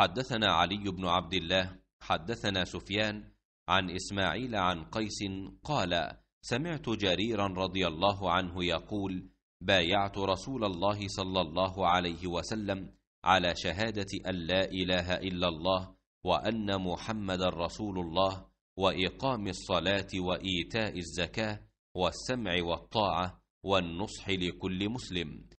حدثنا علي بن عبد الله حدثنا سفيان عن إسماعيل عن قيس قال سمعت جريرا رضي الله عنه يقول بايعت رسول الله صلى الله عليه وسلم على شهادة أن لا إله إلا الله وأن محمد رسول الله وإقام الصلاة وإيتاء الزكاة والسمع والطاعة والنصح لكل مسلم